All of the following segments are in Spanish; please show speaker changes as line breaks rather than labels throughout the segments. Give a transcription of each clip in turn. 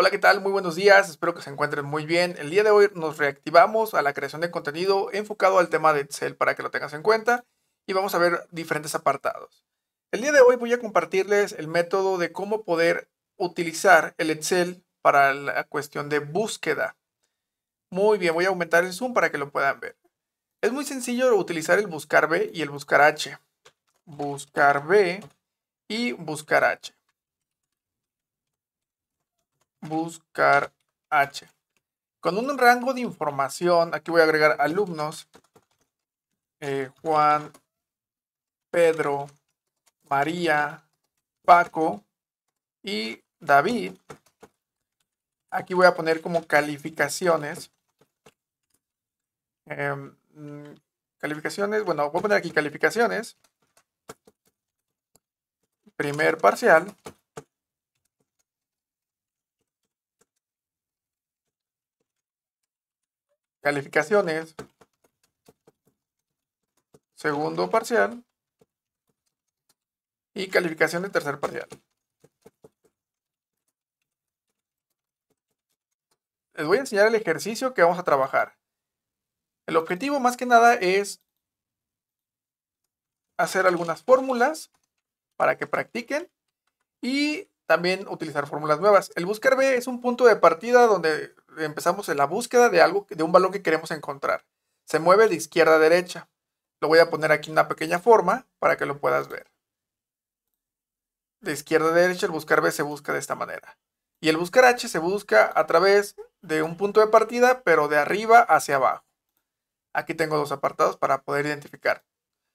Hola, ¿qué tal? Muy buenos días, espero que se encuentren muy bien. El día de hoy nos reactivamos a la creación de contenido enfocado al tema de Excel para que lo tengas en cuenta y vamos a ver diferentes apartados. El día de hoy voy a compartirles el método de cómo poder utilizar el Excel para la cuestión de búsqueda. Muy bien, voy a aumentar el zoom para que lo puedan ver. Es muy sencillo utilizar el buscar B y el buscar H. Buscar B y buscar H buscar H. Con un rango de información, aquí voy a agregar alumnos, eh, Juan, Pedro, María, Paco y David. Aquí voy a poner como calificaciones. Em, calificaciones, bueno, voy a poner aquí calificaciones. Primer parcial. Calificaciones. Segundo parcial. Y calificación de tercer parcial. Les voy a enseñar el ejercicio que vamos a trabajar. El objetivo más que nada es hacer algunas fórmulas para que practiquen y también utilizar fórmulas nuevas. El buscar B es un punto de partida donde empezamos en la búsqueda de algo, de un balón que queremos encontrar. Se mueve de izquierda a derecha. Lo voy a poner aquí en una pequeña forma para que lo puedas ver. De izquierda a derecha el buscar B se busca de esta manera. Y el buscar H se busca a través de un punto de partida, pero de arriba hacia abajo. Aquí tengo dos apartados para poder identificar.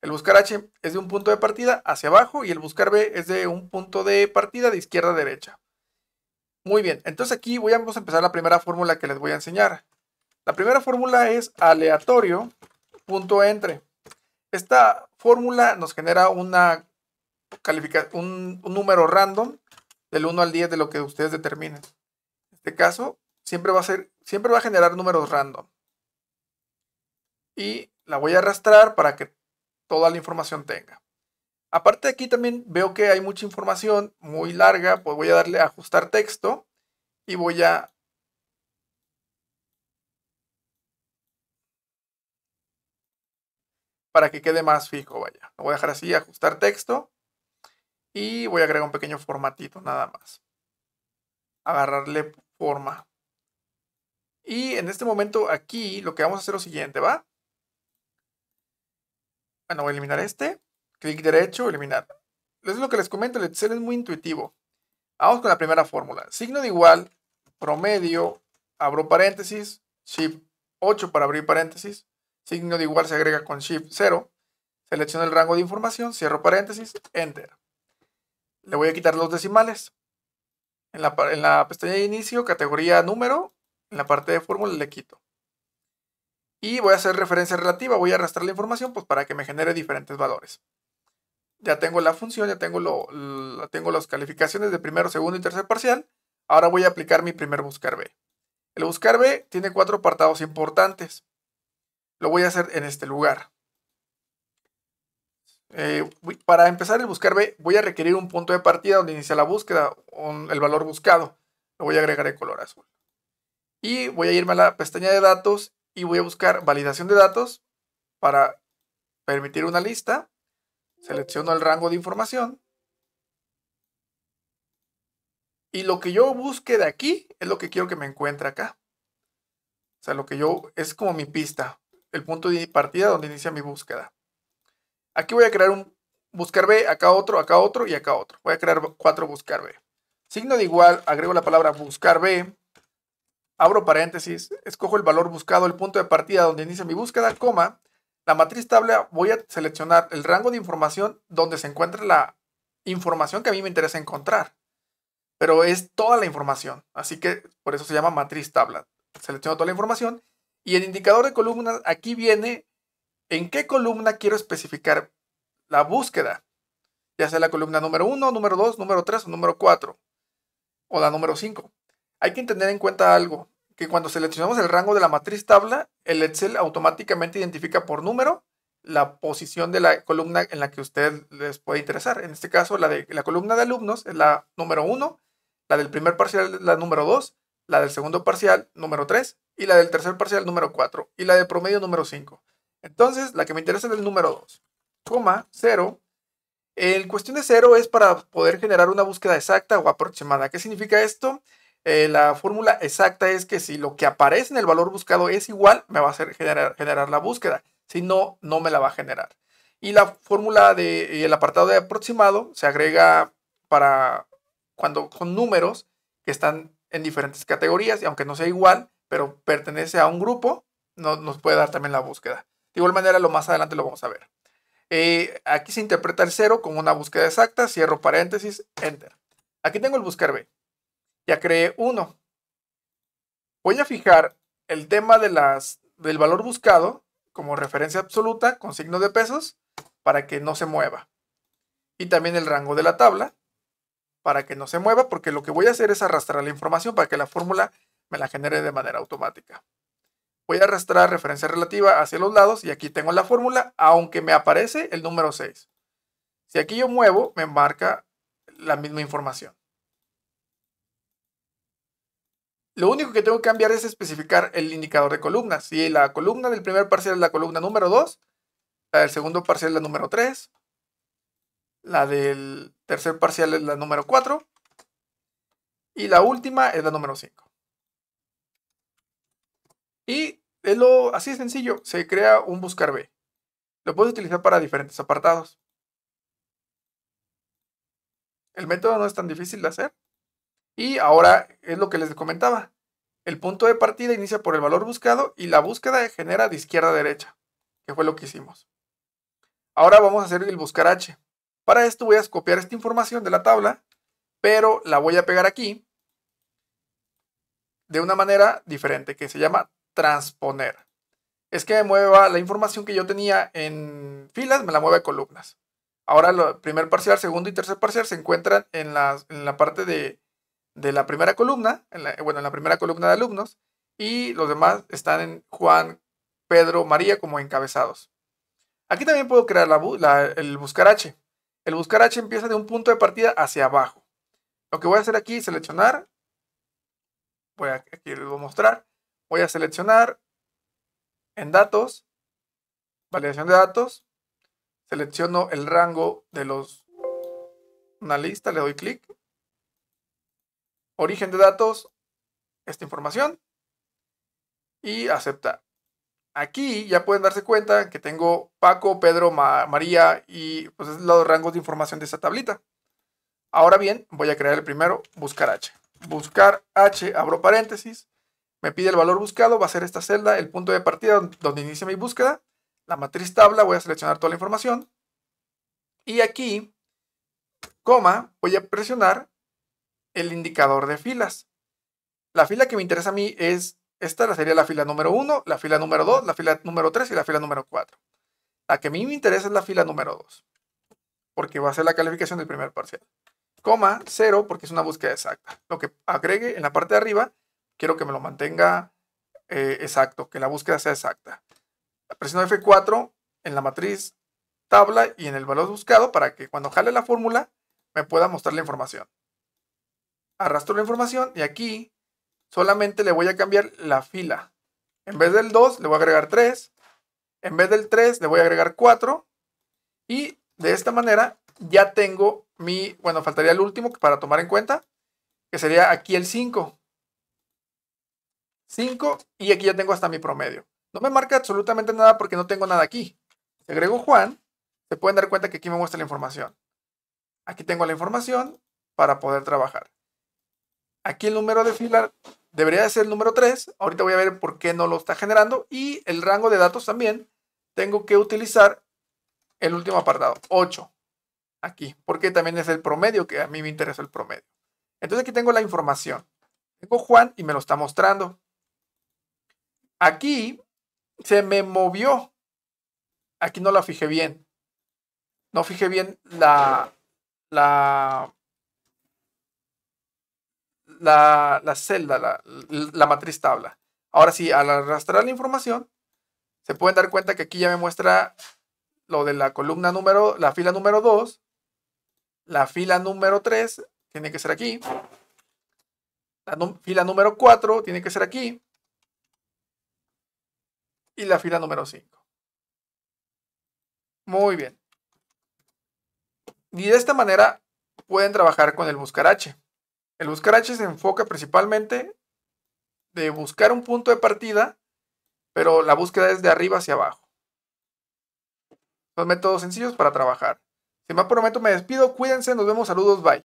El buscar H es de un punto de partida hacia abajo y el buscar B es de un punto de partida de izquierda a derecha. Muy bien, entonces aquí voy a, vamos a empezar la primera fórmula que les voy a enseñar. La primera fórmula es aleatorio.entre. Esta fórmula nos genera una un, un número random del 1 al 10 de lo que ustedes determinen. En este caso, siempre va a, ser, siempre va a generar números random. Y la voy a arrastrar para que toda la información tenga. Aparte de aquí también veo que hay mucha información muy larga, pues voy a darle a ajustar texto y voy a para que quede más fijo, vaya. Lo voy a dejar así, ajustar texto y voy a agregar un pequeño formatito nada más. Agarrarle forma. Y en este momento aquí lo que vamos a hacer es lo siguiente, ¿va? Bueno, voy a eliminar este. Clic derecho, eliminar. Es lo que les comento, el Excel es muy intuitivo. Vamos con la primera fórmula. Signo de igual, promedio, abro paréntesis, shift 8 para abrir paréntesis, signo de igual se agrega con shift 0, selecciono el rango de información, cierro paréntesis, enter. Le voy a quitar los decimales. En la, pestaña de inicio, categoría número, en la parte de fórmula le quito. Y voy a hacer referencia relativa, voy a arrastrar la información pues, para que me genere diferentes valores ya tengo la función, ya tengo, lo, tengo las calificaciones de primero, segundo y tercer parcial. Ahora voy a aplicar mi primer buscar B. El buscar B tiene cuatro apartados importantes. Lo voy a hacer en este lugar. Eh, para empezar el buscar B, voy a requerir un punto de partida donde inicia la búsqueda, el valor buscado. Lo voy a agregar de color azul. Y voy a irme a la pestaña de datos y voy a buscar validación de datos para permitir una lista Selecciono el rango de información. Y lo que yo busque de aquí es lo que quiero que me encuentre acá. O sea, lo que yo es como mi pista, el punto de partida donde inicia mi búsqueda. Aquí voy a crear un buscar B, acá otro, acá otro y acá otro. Voy a crear cuatro buscar B. Signo de igual, agrego la palabra buscar B, abro paréntesis, escojo el valor buscado, el punto de partida donde inicia mi búsqueda, coma, la matriz tabla voy a seleccionar el rango de información donde se encuentra la información que a mí me interesa encontrar. Pero es toda la información, así que por eso se llama matriz tabla. Selecciono toda la información y el indicador de columnas aquí viene en qué columna quiero especificar la búsqueda. Ya sea la columna número 1, número 2, número 3 número 4 o la número 5. Hay que tener en cuenta algo que cuando seleccionamos el rango de la matriz tabla, el Excel automáticamente identifica por número la posición de la columna en la que usted les puede interesar. En este caso, la de la columna de alumnos es la número 1, la del primer parcial la número 2, la del segundo parcial número 3 y la del tercer parcial número 4 y la de promedio número 5. Entonces, la que me interesa es el número 2, coma 0. El cuestión de 0 es para poder generar una búsqueda exacta o aproximada. ¿Qué significa esto? Eh, la fórmula exacta es que si lo que aparece en el valor buscado es igual, me va a generar, generar la búsqueda. Si no, no me la va a generar. Y la fórmula de el apartado de aproximado se agrega para cuando con números que están en diferentes categorías y aunque no sea igual, pero pertenece a un grupo, no, nos puede dar también la búsqueda. De igual manera, lo más adelante lo vamos a ver. Eh, aquí se interpreta el cero como una búsqueda exacta, cierro paréntesis, enter. Aquí tengo el buscar B ya creé uno. Voy a fijar el tema de las, del valor buscado como referencia absoluta con signo de pesos para que no se mueva. Y también el rango de la tabla para que no se mueva porque lo que voy a hacer es arrastrar la información para que la fórmula me la genere de manera automática. Voy a arrastrar referencia relativa hacia los lados y aquí tengo la fórmula, aunque me aparece el número 6. Si aquí yo muevo, me marca la misma información. Lo único que tengo que cambiar es especificar el indicador de columnas. Si la columna del primer parcial es la columna número 2, la del segundo parcial es la número 3, la del tercer parcial es la número 4 y la última es la número 5. Y es lo, así de sencillo, se crea un buscar B. Lo puedes utilizar para diferentes apartados. El método no es tan difícil de hacer. Y ahora es lo que les comentaba. El punto de partida inicia por el valor buscado y la búsqueda genera de izquierda a derecha, que fue lo que hicimos. Ahora vamos a hacer el buscar h. Para esto voy a copiar esta información de la tabla, pero la voy a pegar aquí de una manera diferente, que se llama transponer. Es que me mueva la información que yo tenía en filas, me la mueve a columnas. Ahora el primer parcial, segundo y tercer parcial se encuentran en en la parte de de la primera columna, bueno, en la primera columna de alumnos, y los demás están en Juan, Pedro, María como encabezados. Aquí también puedo crear la, H el H El H empieza de un punto de partida hacia abajo. Lo que voy a hacer aquí es seleccionar. Voy a, aquí les voy a mostrar. Voy a seleccionar en datos, validación de datos. Selecciono el rango de los una lista, le doy clic origen de datos, esta información y aceptar. Aquí ya pueden darse cuenta que tengo Paco, Pedro, María y pues los rangos de información de esta tablita. Ahora bien, voy a crear el primero, buscar H. Buscar H, abro paréntesis, me pide el valor buscado, va a ser esta celda, el punto de partida donde inicia mi búsqueda, la matriz tabla, voy a seleccionar toda la información. Y aquí, coma, voy a presionar el indicador de filas. La fila que me interesa a mí es, esta sería la fila número 1, la fila número 2, la fila número 3 y la fila número 4. La que a mí me interesa es la fila número 2, porque va a ser la calificación del primer parcial. Coma 0 porque es una búsqueda exacta. Lo que agregue en la parte de arriba, quiero que me lo mantenga eh, exacto, que la búsqueda sea exacta. Presiono F4 en la matriz tabla y en el valor buscado para que cuando jale la fórmula me pueda mostrar la información arrastro la información y aquí solamente le voy a cambiar la fila. En vez del 2 le voy a agregar 3, en vez del 3 le voy a agregar 4 y de esta manera ya tengo mi, bueno, faltaría el último para tomar en cuenta, que sería aquí el 5. 5 y aquí ya tengo hasta mi promedio. No me marca absolutamente nada porque no tengo nada aquí. Si agrego Juan, se pueden dar cuenta que aquí me muestra la información. Aquí tengo la información para poder trabajar. Aquí el número de fila debería ser el número 3. Ahorita voy a ver por qué no lo está generando. Y el rango de datos también tengo que utilizar el último apartado, 8. Aquí, porque también es el promedio, que a mí me interesa el promedio. Entonces aquí tengo la información. Tengo Juan y me lo está mostrando. Aquí se me movió. Aquí no la fijé bien. No fijé bien la, la, la, celda, la, matriz tabla. Ahora sí, al arrastrar la información, se pueden dar cuenta que aquí ya me muestra lo de la columna número, la fila número 2, la fila número 3, tiene que ser aquí, la fila número 4, tiene que ser aquí, y la fila número 5. Muy bien. Y de esta manera pueden trabajar con el h el buscar H se enfoca principalmente de buscar un punto de partida, pero la búsqueda es de arriba hacia abajo. Son métodos sencillos para trabajar. Si más prometo, me despido. Cuídense, nos vemos, saludos, bye.